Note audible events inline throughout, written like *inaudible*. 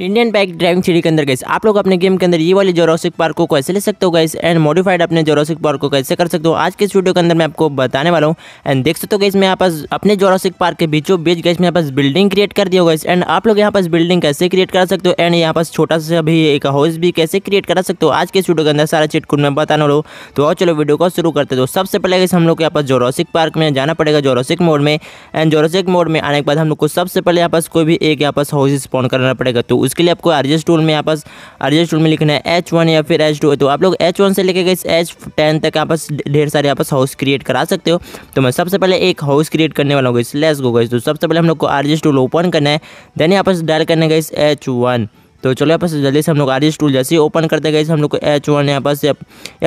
Indian bike driving सीढ़ी के अंदर गैस आप लोग अपने गेम के अंदर ये वाले जोरोसिक पार्क को कैसे ले सकते हो गैस एंड मॉडिफाइड अपने जोरोसिक पार्क को कैसे कर सकते हो आज के इस वीडियो के अंदर मैं आपको बताने वाला हूँ एंड देख सकते हो गैस मैं यहाँ पास अपने जोरोसिक पार्क के बीचों बीच गैस मैं यहाँ पास बिल्डिंग क्रिएट कर दिया गैस एंड आप लोग यहाँ पास बिल्डिंग कैसे क्रिएट कर सकते हो एंड यहाँ पास छोटा सा भी एक हाउस भी कैसे क्रिएट करा सकते हो आज के इस वीडियो के अंदर सारा चिटकुट मैं बताने वालों तो और चलो वीडियो को शुरू करते दो तो सबसे पहले गैस हम लोग यहाँ पास जोरोसिक पार्क में जाना पड़ेगा जोरोसिक मोड में एंड जोरोसिक मोड में आने के बाद हम लोग को सबसे पहले यहाँ पास कोई भी एक यहाँ पास हाउस स्पॉन करना पड़ेगा तो उसके लिए आपको आरजेस टूल में यहाँ पास आरजेस टूल में लिखना है एच वन या फिर एच टू तो आप लोग एच वन से लेकर इस एच टेन तक यहाँ पास ढेर सारे यहाँ पास हाउस क्रिएट करा सकते हो तो मैं सबसे पहले एक हाउस क्रिएट करने वाला हूँ इस लेस गो गई तो सबसे पहले हम लोग को आरजेस टूल ओपन करना है देन यहाँ पास डायल करने गए इस एच वन तो चलो यहाँ पास जल्दी से हम लोग आर टूल जैसे ओपन करते गए हम लोग को एच वन यहाँ पास या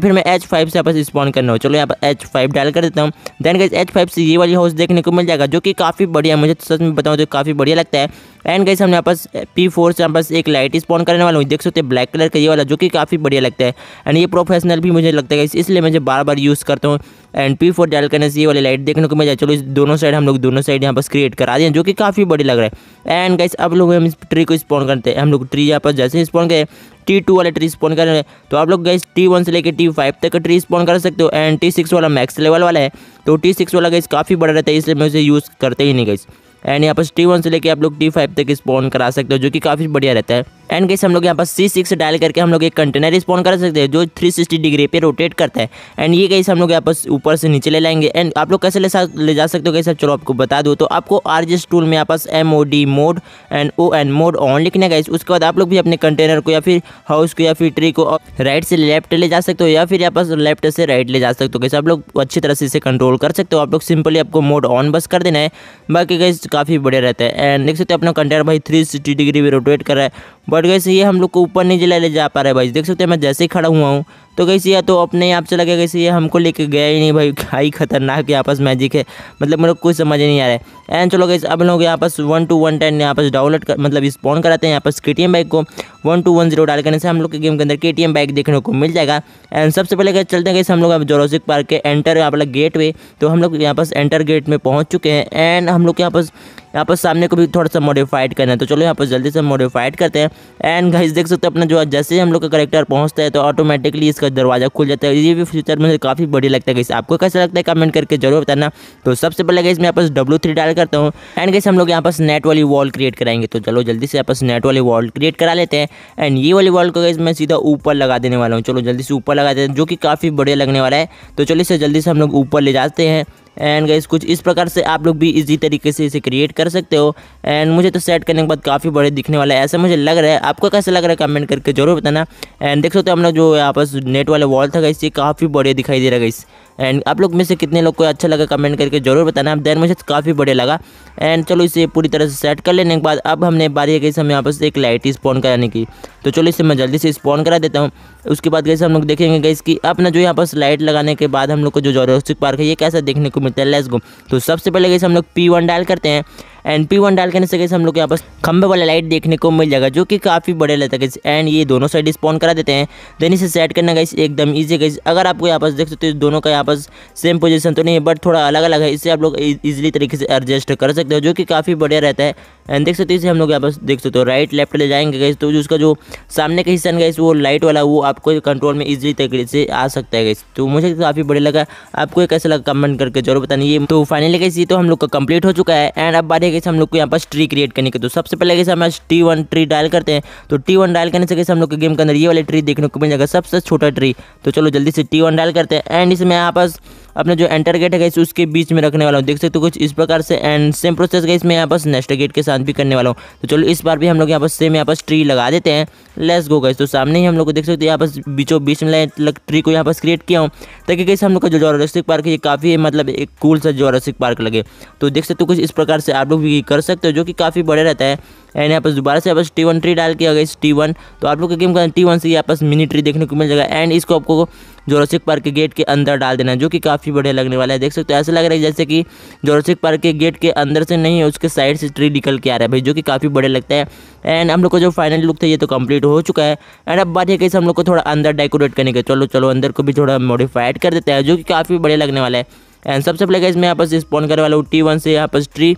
फिर मैं एच फाइव से यहाँ पास स्पॉन करना हो चलो यहाँ पर एच फाइव डायल कर देता हूँ देन गई एच फाइव से ये वाली हाउस देखने को मिल जाएगा जो कि काफ़ी बढ़िया मुझे तो सच में बताऊँ तो काफ़ी बढ़िया लगता है एंड गई हमने यहाँ पास पी फोर से यहाँ पास एक लाइट स्पॉन करने वाला हूँ देख सकते हैं ब्लैक कलर का ये वाला जो कि काफ़ी बढ़िया लगता है एंड ये प्रोफेशनल भी मुझे लगता है इसलिए मैं बार बार यूज़ करता हूँ एंड पी फोर डायल करने से ये वाली लाइट देखने को मिल जाए चलो इस दोनों साइड हम लोग दोनों साइड यहाँ पास क्रिएट करा दें जो कि काफ़ी बढ़िया लग रहा है एंड गाइस अब लोग हम इस ट्री को स्पॉन करते हैं हम लोग ट्री यहाँ पास जैसे स्पॉन करें टी टू वाले ट्री स्पॉन कर रहे हैं तो आप लोग गाइस टी वन से लेकर टी फाइव तक का ट्री स्पॉन कर सकते हो एंड टी सिक्स वाला मैक्स लेवल वाला है तो टी सिक्स वाला गाइस काफ़ी बड़ा रहता है इसलिए मैं उसे यूज़ करते ही नहीं गाइस एंड यहाँ पर टी वन से लेके आप लोग टी फाइव तक स्पॉन करा सकते हो जो कि काफ़ी बढ़िया रहता है एंड कैसे हम लोग यहाँ पर सी सिक्स डायल करके हम लोग एक कंटेनर स्पॉन कर सकते हैं जो थ्री सिक्सटी डिग्री पे रोटेट करता है एंड ये कैसे हम लोग यहाँ पर ऊपर से नीचे ले लाएंगे एंड आप लोग कैसे ले सा ले जा सकते हो कैसे चलो आपको बता दो तो आपको आर जिस टूल में यहाँ पास M O D mode and O N mode on लिखने का उसके बाद आप लोग भी अपने कंटेनर को या फिर हाउस को या फिर ट्री को राइट से लेफ्ट ले जा सकते हो या फिर यहाँ पास लेफ्ट से राइट ले जा सकते हो कैसे आप लोग अच्छी तरह से इसे कंट्रोल कर सकते हो आप लोग सिंपली आपको मोड ऑन बस कर देना है बाकी कैसे काफ़ी बढ़िया रहता है एंड देख सकते हो अपना कंटेनर भाई थ्री डिग्री में रोटेट कर रहा है बट बट कैसे ये हम लोग को ऊपर नहीं जला ले जा पा रहा है भाई देख सकते हैं मैं जैसे ही खड़ा हुआ हूँ तो कैसे या तो अपने आप चला गया कैसे ये हमको लेके गया ही नहीं भाई हाई *laughs* खतरनाक यहाँ पास मैजिक है मतलब मेरे को कुछ समझ नहीं आ रहा है एंड चलो गैस अब लोग यहाँ पास वन टू वन टेन यहाँ पास डाउनलोड कर मतलब स्पॉन कराते हैं यहाँ पास के टी एम बाइक को वन टू वन जीरो डाल करने से हम लोग के गेम के अंदर के टी एम बाइक देखने को मिल जाएगा एंड सबसे पहले कैसे चलते हैं कैसे हम लोग अब जोरोसिक पार्क के एंटर यहाँ पर गेट वे तो हम लोग यहाँ पास एंटर गेट में पहुँच चुके हैं एंड हम लोग यहाँ पास यहाँ पर सामने को भी थोड़ा सा मॉडिफाइड करना है तो चलो यहाँ पर जल्दी से मॉडिफाइड करते हैं एंड गाइस देख सकते हो अपना जो जैसे ही हम लोग का करेक्टर पहुँचता है तो ऑटोमेटिकली इसका दरवाज़ा खुल जाता है ये भी फ्यूचर मुझे काफ़ी बढ़िया लगता है गाइस आपको कैसा लगता है कमेंट करके जरूर बताना तो सबसे पहले गाइस मैं यहाँ पास डब्लू थ्री डाल करता हूँ एंड गाइस हम लोग यहाँ पास नेट वाली वॉल क्रिएट कराएंगे तो चलो जल्दी से आपस नेट वाली वॉल क्रिएट करा लेते हैं एंड ये वाली वॉल को गाइस मैं सीधा ऊपर लगा देने वाला हूँ चलो जल्दी से ऊपर लगा देते हैं जो कि काफ़ी बढ़िया लगने वाला है तो चलो इसे जल्दी से हम लोग ऊपर ले जाते हैं एंड गाइज कुछ इस प्रकार से आप लोग भी इजी तरीके से इसे क्रिएट कर सकते हो एंड मुझे तो सेट करने के बाद काफ़ी बड़े दिखने वाला है ऐसा मुझे लग रहा है आपको कैसा लग रहा है कमेंट करके जरूर बताना एंड देख सकते हो हम लोग जो यहाँ पास नेट वाला वॉल था गाइस ये काफ़ी बड़े दिखाई दे रहा है गाइस एंड आप लोग में से कितने लोग को अच्छा लगा कमेंट करके ज़रूर बताना आप देन मुझे काफ़ी बढ़िया लगा एंड चलो इसे पूरी तरह से सेट कर लेने के बाद अब हमने बारी है कैसे हम यहाँ पर एक लाइट स्पॉन कराने की तो चलो इसे मैं जल्दी से स्पॉन करा देता हूँ उसके बाद कैसे हम लोग देखेंगे गई कि अपना जो यहाँ पर लाइट लगाने के बाद हम लोग को जो जोरोस्टिक पार्क है ये कैसा देखने को मिलता है लेस गो तो सबसे पहले कैसे हम लोग पी डायल करते हैं एंड पी वन डाल के नीचे हम लोग यहाँ पर खंबे वाला लाइट देखने को मिल जाएगा जो कि काफ़ी बड़े लगता है एंड ये दोनों साइड स्पॉन करा देते हैं देन इसे सेट करना गई एकदम ईजी गई अगर आपको यहाँ पास देख सकते हो दोनों का यहाँ पास सेम पोजीशन तो नहीं है बट थोड़ा अलग अलग है इससे आप लोग ईजिली e- तरीके से एडजस्ट कर सकते हो जो कि काफ़ी बढ़िया रहता है एंड देख सकते हो इसे हम लोग यहाँ पास देख सकते हो राइट लेफ्ट ले जाएंगे गई तो उसका जो सामने का हिस्सा गई वो लाइट वाला वो आपको कंट्रोल में ईजिली तरीके से आ सकता है गई तो मुझे काफ़ी बढ़िया लगा आपको कैसा लगा कमेंट करके जरूर बताइए तो फाइनली गई तो हम लोग का कंप्लीट हो चुका है एंड अब बारे कैसे हम लोग को यहाँ पास ट्री क्रिएट करने के तो सबसे पहले कैसे हम टी वन ट्री डायल करते हैं तो टी वन डायल करने से कैसे हम लोग के गेम के अंदर ये वाले ट्री देखने को मिल जाएगा सबसे छोटा ट्री तो चलो जल्दी से टी वन डायल करते हैं एंड इसमें यहाँ पास अपना जो एंटर गेट है गैस उसके बीच में रखने वाला हूँ देख सकते हो कुछ इस प्रकार से एंड सेम प्रोसेस गई मैं यहाँ पास नेक्स्ट गेट के साथ भी करने वाला हूँ तो चलो इस बार भी हम लोग यहाँ पास सेम यहाँ पास ट्री लगा देते हैं लेस गो गए तो सामने ही हम लोग को देख सकते हो यहाँ पास बीचों बीच में ट्री को यहाँ पास क्रिएट किया हूँ ताकि कैसे हम लोग का जो जोरसिक पार्क है ये काफ़ी मतलब एक कूल सा जोरसिक पार्क लगे तो देख सकते हो कुछ इस प्रकार से आप लोग भी कर सकते हो जो कि काफ़ी बड़े रहता है एंड यहाँ पर दोबारा से आपस टी वन ट्री डाल के अगर इस टी वन तो आप लोग के गेम का टी वन से यहाँ पास मिनी ट्री देखने को मिल जाएगा एंड इसको आपको जोरोसिक पार्क के गेट के अंदर डाल देना है जो कि काफ़ी बढ़िया लगने वाला है देख सकते हो ऐसा लग रहा है जैसे कि जोरोसिक पार्क के गेट के अंदर से नहीं है उसके साइड से ट्री निकल के आ रहा है भाई जो कि काफ़ी बढ़िया लगता है एंड हम लोग का जो फाइनल लुक था ये तो कंप्लीट हो चुका है एंड अब बात है कैसे हम लोग को थोड़ा अंदर डेकोरेट करने के चलो चलो अंदर को भी थोड़ा मॉडिफाइड कर देते हैं जो कि काफ़ी बढ़िया लगने वाला है एंड सबसे पहले इसमें यहाँ पर स्पॉन करने वाला हूँ टी वन से यहाँ पर ट्री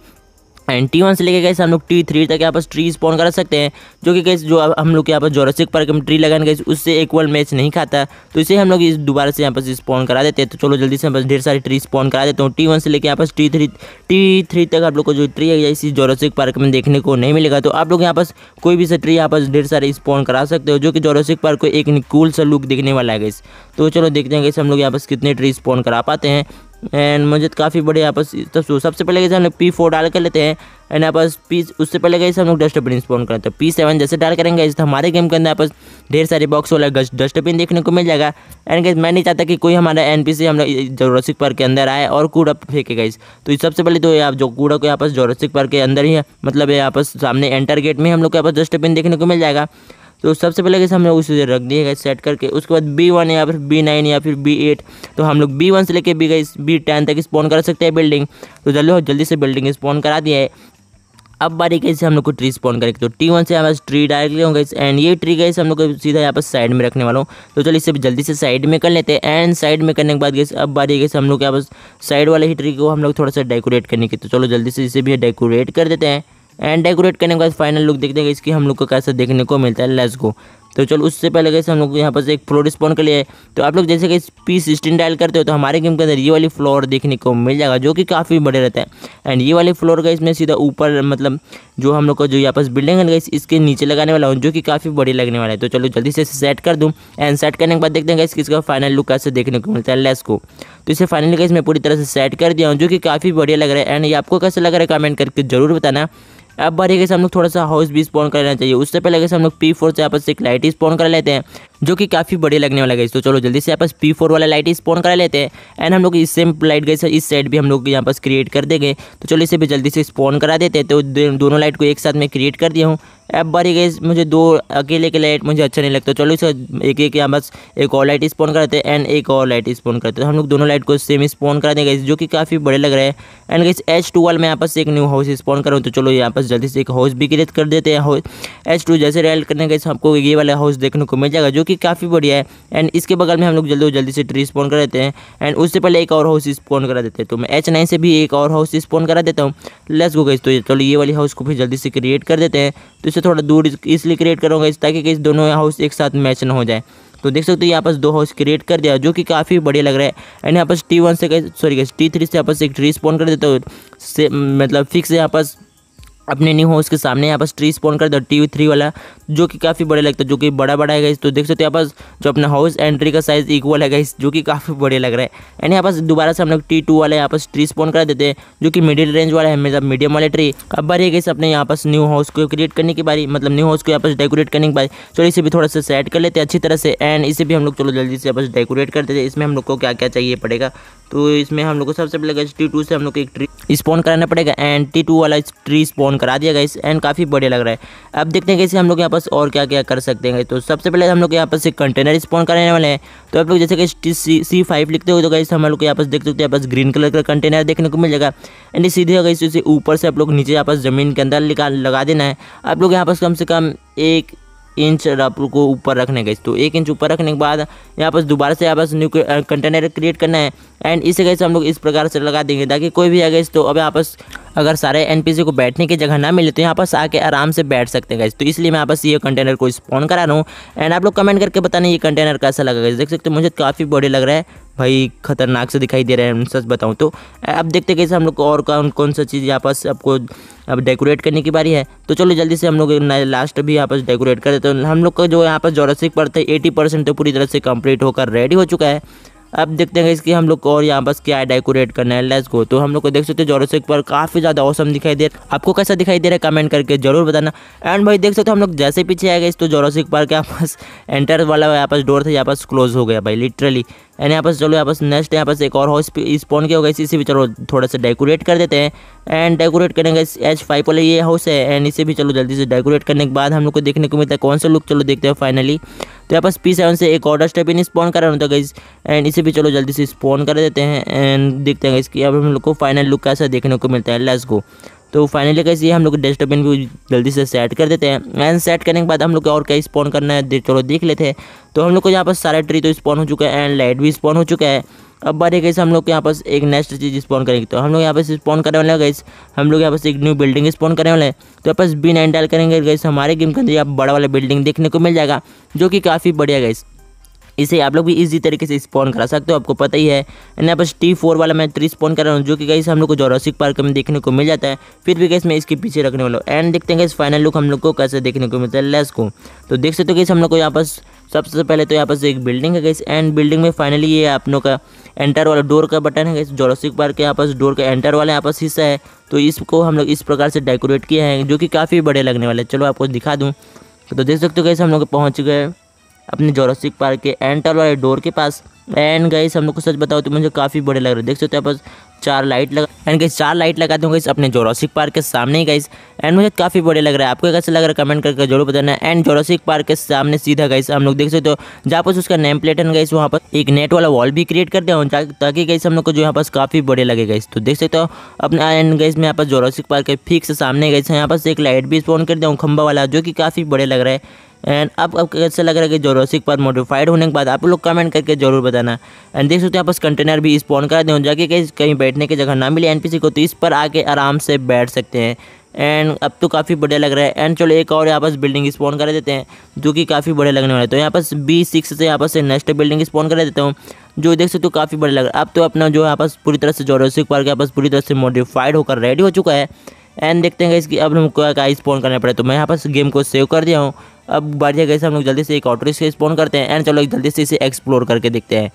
एंड टी वन से लेके गए हम लोग टी थ्री तक यहाँ पर ट्री स्पॉन कर सकते हैं जो कि कैसे जो हम लोग यहाँ पर जोरसिक पार्क में ट्री लगाने गए उससे वर्ल्ड मैच नहीं खाता तो इसे हम लोग इस दोबारा से यहाँ पर स्पॉन करा देते हैं तो चलो जल्दी से हम ढेर सारे ट्री स्पॉन करा देते हैं टी वन से लेकर यहाँ पर टी थ्री टी थ्री तक आप लोग को जो ट्री है इसी जोरसिक पार्क में देखने को नहीं मिलेगा तो आप लोग यहाँ पर कोई भी सा ट्री यहाँ पर ढेर सारे स्पॉन करा सकते हो जो कि जोरसिक पार्क को एक निकूल सा लुक देखने वाला है गई तो चलो देखते हैं कैसे हम लोग यहाँ पर कितने ट्री स्पॉन करा पाते हैं एंड मुझे काफ़ी बड़े यहाँ पर तो सबसे पहले कैसे हम लोग पी फोर डाल कर लेते हैं एंड यहाँ पास पी उससे पहले कैसे हम लोग डस्टबिन स्पॉन करते हैं पी सेवन जैसे डाल करेंगे इस तो हमारे गेम के अंदर यहाँ पास ढेर सारे बॉक्स वाला डस्टबिन देखने को मिल जाएगा एंड कैसे मैं नहीं चाहता कि कोई हमारा एन पी सी हम लोग जोरसिक पार्क के अंदर आए और कूड़ा फेंके तो इस तो सबसे पहले तो आप जो कूड़ा को यहाँ पास जोरसिक पार्क के अंदर ही है मतलब यहाँ पास सामने एंटर गेट में हम लोग के यहाँ पास डस्टबिन देखने को मिल जाएगा तो सबसे पहले कैसे हम लोग उसे रख दिए गए सेट करके उसके बाद बी वन या फिर बी नाइन या फिर बी एट तो हम लोग बी वन से लेकर बी गई बी टेन तक स्पॉन करा सकते हैं बिल्डिंग तो चलो जल्दी से बिल्डिंग स्पॉन करा दिया है अब बारी कैसे हम लोग को ट्री स्पॉन करेंगे तो टी वन से हमारे ट्री डायरेक्टली होंगे एंड ये ट्री गई हम लोग को सीधा यहाँ पर साइड में रखने वालों तो चलिए इसे जल्दी से साइड में कर लेते हैं एंड साइड में करने के बाद गई अब बारी गई हम लोग के यहाँ पर साइड वाले ही ट्री को हम लोग थोड़ा सा डेकोरेट करने के तो चलो जल्दी से इसे भी डेकोरेट कर देते हैं एंड डेकोरेट करने के बाद फाइनल लुक देखते हैं इसकी हम लोग को कैसा देखने को मिलता है लेस को तो चलो उससे पहले कैसे हम लोग यहाँ पर एक फ्लोर स्पॉन के लिए तो आप लोग जैसे कि पी सिक्सटीन डायल करते हो तो हमारे गेम के अंदर ये वाली फ्लोर देखने को मिल जाएगा जो कि काफ़ी बड़े रहता है एंड ये वाले फ्लोर का इसमें सीधा ऊपर मतलब जो हम लोग का जो यहाँ पास बिल्डिंग है इस, इसके नीचे लगाने वाला हूँ जो कि काफ़ी बड़ी लगने वाला है तो चलो जल्दी से सेट कर दूँ एंड सेट करने के बाद देखते हैं इसका फाइनल लुक कैसे देखने को मिलता है लेस को तो इसे फाइनल का इसमें पूरी तरह से सेट कर दिया हूँ जो कि काफ़ी बढ़िया लग रहा है एंड ये आपको कैसे लग रहा है कमेंट करके ज़रूर बताना अब बारी कैसे हम लोग थोड़ा सा हाउस भी स्पॉन कर लेना चाहिए उससे पहले कैसे हम लोग पी फोर से यहाँ पर सिक्लाइटी स्पॉन कर लेते हैं जो कि काफ़ी बढ़िया लगने वाला गई तो चलो जल्दी से यहाँ पास पी फोर वाला लाइट स्पॉन करा लेते हैं एंड हम लोग इस सेम लाइट गई इस साइड भी हम लोग यहाँ पास क्रिएट कर देंगे तो चलो इसे भी जल्दी से स्पॉन करा देते हैं तो दोनों लाइट को एक साथ में क्रिएट कर दिया हूँ अब बारी गई मुझे दो अकेले के लाइट मुझे अच्छा नहीं लगता तो चलो इसे एक एक यहाँ पास एक और लाइट स्पॉन कराते हैं एंड एक और लाइट स्पॉन कराते हैं तो हम लोग दोनों लाइट को सेम स्पॉन करा देंगे जो कि काफ़ी बड़े लग रहे हैं एंड गई एच टू वाल में यहाँ पास एक न्यू हाउस स्पॉन करूँ तो चलो यहाँ पास जल्दी से एक हाउस भी क्रिएट कर देते हैं एच टू जैसे रेल करने गए आपको ये वाला हाउस देखने को मिल जाएगा जो कि काफ़ी बढ़िया है एंड इसके बगल में हम लोग जल्दी जल्दी से ट्री स्पॉन कर देते हैं एंड उससे पहले एक और हाउस स्पॉन करा देते हैं तो मैं एच नाइन से भी एक और हाउस स्पॉन करा देता हूँ लेस गो गई तो चलो तो ये वाली हाउस को फिर जल्दी से क्रिएट कर देते हैं तो इसे थोड़ा दूर इसलिए क्रिएट करूँगा ताकि इस दोनों हाउस एक साथ मैच ना हो जाए तो देख सकते हो यहाँ पास दो हाउस क्रिएट कर दिया जो कि काफ़ी बढ़िया लग रहा है एंड यहाँ पास टी वन से सॉरी टी थ्री से यहाँ पास एक ट्री स्पॉन कर देता हूँ से मतलब फिक्स यहाँ पास अपने न्यू हाउस के सामने यहाँ पास ट्री स्पॉन कर टी वी थ्री वाला जो कि काफ़ी बड़े लगता है जो कि बड़ा बड़ा है गाइस तो देख सकते हो यहाँ पास जो अपना हाउस एंट्री का साइज़ इक्वल है गाइस जो कि काफ़ी बड़े लग रहा है एंड यहाँ पास दोबारा से हम लोग टी टू वाला यहाँ पास ट्री स्पॉन कर देते हैं जो कि मिडिल रेंज वाला है मतलब मीडियम वाले ट्री अब बारी गई अपने यहाँ पास न्यू हाउस को क्रिएट करने की बारी मतलब न्यू हाउस को यहाँ पास डेकोरेट करने की बारी चलो इसे भी थोड़ा सा सेट कर लेते हैं अच्छी तरह से एंड इसे भी हम लोग चलो जल्दी से यहाँ पास डेकोरेट कर देते हैं इसमें हम लोग को क्या क्या चाहिए पड़ेगा तो इसमें हम लोग को सबसे पहले टी टू से हम लोग को एक ट्री स्पॉन कराना पड़ेगा एंड टी टू वाला ट्री स्पॉन ऑन करा दिया गया एंड काफ़ी बढ़िया लग रहा है अब देखते हैं कैसे हम लोग यहाँ पास और क्या क्या कर सकते हैं तो सबसे पहले हम लोग यहाँ पास एक कंटेनर स्पॉन कराने वाले हैं तो आप लोग जैसे कि सी फाइव लिखते हो तो गई हम लोग यहाँ पास देख सकते हो यहाँ पास ग्रीन कलर का कंटेनर देखने को मिल जाएगा एंड सीधे गई इसे ऊपर से आप लोग नीचे यहाँ पास ज़मीन के अंदर लगा देना है आप लोग यहाँ पास कम से कम एक इंच को ऊपर रखने का तो एक इंच ऊपर रखने के बाद यहाँ पर दोबारा से यहाँ पास न्यू कंटेनर क्रिएट करना है एंड इसे गैस हम लोग इस प्रकार से लगा देंगे ताकि कोई भी आगे तो अब यहाँ पास अगर सारे एन को बैठने की जगह ना मिले तो यहाँ पास आके आराम से बैठ सकते हैं तो इसलिए मैं आपस ये कंटेनर को स्पॉन करा रहा हूँ एंड आप लोग कमेंट करके बताने ये कंटेनर कैसा लगा गया देख सकते हो मुझे काफ़ी बॉडी लग रहा है भाई ख़तरनाक से दिखाई दे रहे हैं सच बताऊँ तो अब देखते कैसे हम लोग को और कौन कौन सा चीज़ यहाँ पास आपको अब डेकोरेट करने की बारी है तो चलो जल्दी से हम लोग लास्ट भी यहाँ पास डेकोरेट कर देते हैं तो हम लोग का जो यहाँ पास जोरसिक पड़ता है एटी परसेंट तो पूरी तरह से कम्प्लीट होकर रेडी हो चुका है अब देखते हैं इसकी हम लोग को और यहाँ पास क्या डेकोरेट करना है लेट्स गो तो हम लोग को देख सकते हो एक बार काफ़ी ज़्यादा औसम दिखाई दे रहा है आपको कैसा दिखाई दे रहा है कमेंट करके जरूर बताना एंड भाई देख सकते हो हम लोग जैसे पीछे आ गए तो एक पार्क के यहाँ पास एंटर *laughs* वाला यहाँ पास डोर था यहाँ पास क्लोज हो गया भाई लिटरली एंड यहाँ पास चलो यहाँ पास नेक्स्ट यहाँ पास एक और हाउस स्पॉन किया होगा से भी चलो थोड़ा सा डेकोरेट कर देते हैं एंड डेकोरेट करेंगे एच फाइव वाला ये हाउस है एंड इसे भी चलो जल्दी से डेकोरेट करने के बाद हम लोग को देखने को मिलता है कौन सा लुक चलो देखते हैं फाइनली तो यहाँ पास पी सेवन से एक ऑर्डर स्टेप इन स्पॉन करा होता है एंड इसे भी चलो जल्दी से स्पॉन कर देते हैं एंड देखते हैं इसकी अब हम लोग को फाइनल लुक कैसा देखने को मिलता है लेस गो तो फाइनली कैसे हम लोग डस्टबिन भी जल्दी से सेट कर देते हैं एंड सेट करने के बाद हम लोग और कहीं स्पॉन करना है चलो देख लेते हैं तो हम लोग को यहाँ पर सारा ट्री तो स्पॉन हो चुका है एंड लाइट भी स्पॉन हो चुका है अब बारे कैसे हम लोग के यहाँ पास एक नेक्स्ट चीज़ स्पॉन करेंगे तो हम लोग यहाँ पास स्पॉन करने वाले हैं गैस हम लोग यहाँ पास एक न्यू बिल्डिंग स्पॉन करने वाले हैं तो यहाँ पास बी नाइन डाल करेंगे गैस हमारे गेम के अंदर यहाँ बड़ा वाला बिल्डिंग देखने को मिल जाएगा जो कि काफ़ी बढ़िया गई इसे आप लोग भी इजी तरीके से स्पॉन करा सकते हो आपको पता ही है यहाँ पर टी फोर वाला मैं थ्री स्पॉन कर रहा हूँ जो कि कहीं हम लोग को जोरासिक पार्क में देखने को मिल जाता है फिर भी कैसे मैं इसके पीछे रखने वाला हूँ एंड देखते हैं गैस फाइनल लुक हम लोग को कैसे देखने को मिलता है लेस को तो देख सकते हो कैसे हम लोग को यहाँ पास सबसे पहले तो यहाँ पास एक बिल्डिंग है कैसे एंड बिल्डिंग में फाइनली ये आप लोग का एंटर वाला डोर का बटन है कैसे जोरासिक पार्क के यहाँ पास डोर का एंटर वाला यहाँ पास हिस्सा है तो इसको हम लोग इस प्रकार से डेकोरेट किया है जो कि काफ़ी बड़े लगने वाले चलो आपको दिखा दूँ तो देख सकते हो कैसे हम लोग पहुँच गए अपने जोरासिक पार्क के एंटर वाले डोर के पास एंड गई हम लोग को सच बताओ तो मुझे काफ़ी बड़े लग रहे देख सकते हो बस चार लाइट लगा एंड गई चार लाइट लगा दूँ अपने जोरासिक पार्क के सामने ही गई एंड मुझे काफ़ी बड़े लग रहा है आपको कैसे लग रहा है कमेंट करके जरूर बताना एंड जोरासिक पार्क के सामने सीधा गई हम लोग देख सकते हो जहाँ पास उसका नेम प्लेट है गई वहाँ पर एक नेट वाला वॉल भी क्रिएट कर हैं ताकि गई हम लोग को जो यहाँ पास काफ़ी बड़े लगे गई तो देख सकते हो अपना एंड गई मैं यहाँ पास जोरासिक पार्क के फिक्स सामने गई यहाँ पास एक लाइट भी स्पॉन कर दिया हूँ खंबा वाला जो कि काफ़ी बड़े लग रहा है एंड आप आपको कैसे लग रहा है कि जोरोसिक पर मॉडिफाइड होने के बाद आप लोग कमेंट करके जरूर बताना एंड देख सकते हो आप पर कंटेनर भी स्पॉन करा दें जाके कहीं कहीं बैठने की जगह ना मिले एन को तो इस पर आके आराम से बैठ सकते हैं एंड अब तो काफ़ी बढ़िया लग रहा है एंड चलो एक और यहाँ पास बिल्डिंग स्पॉन करा देते हैं जो कि काफ़ी बढ़िया लगने वाला है तो यहाँ पास बी सिक्स से यहाँ पास से नेक्स्ट बिल्डिंग स्पॉन करा देता हूँ जो देख सकते हो काफ़ी बढ़िया लग रहा है अब तो अपना जो यहाँ पास पूरी तरह से जोरोसिक पार्क यहाँ पास पूरी तरह से मॉडिफाइड होकर रेडी हो चुका है एंड देखते हैं गाइस कि अब हमको क्या स्पॉन करना पड़े तो मैं यहाँ पर गेम को सेव कर दिया हूँ अब बढ़िया गए हम लोग जल्दी से एक ऑटो रिक्शा स्पॉन करते हैं एंड चलो जल्दी से इसे एक्सप्लोर करके देखते हैं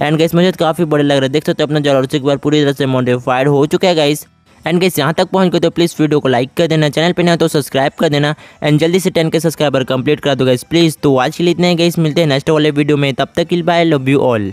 एंड गाइस मुझे तो काफ़ी बड़े लग रहा है देख सकते हो अपना जल से एक बार पूरी तरह से मॉडिफाइड हो चुका है गाइस एंड गाइस यहाँ तक पहुँच गए तो प्लीज़ वीडियो को लाइक कर देना चैनल पर ना तो सब्सक्राइब कर देना एंड जल्दी से टेन के सब्सक्राइबर कंप्लीट कर दो गाइस प्लीज़ तो आज के लिए इतने गाइस मिलते हैं नेक्स्ट वाले वीडियो में तब तक के बाय लव यू ऑल